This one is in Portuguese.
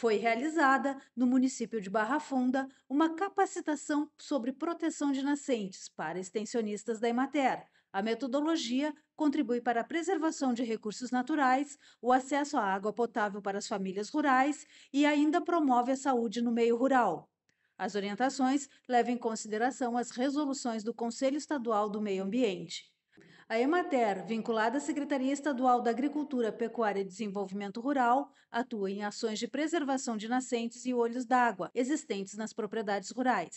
Foi realizada, no município de Barra Funda, uma capacitação sobre proteção de nascentes para extensionistas da Emater. A metodologia contribui para a preservação de recursos naturais, o acesso à água potável para as famílias rurais e ainda promove a saúde no meio rural. As orientações levam em consideração as resoluções do Conselho Estadual do Meio Ambiente. A Emater, vinculada à Secretaria Estadual da Agricultura, Pecuária e Desenvolvimento Rural, atua em ações de preservação de nascentes e olhos d'água existentes nas propriedades rurais.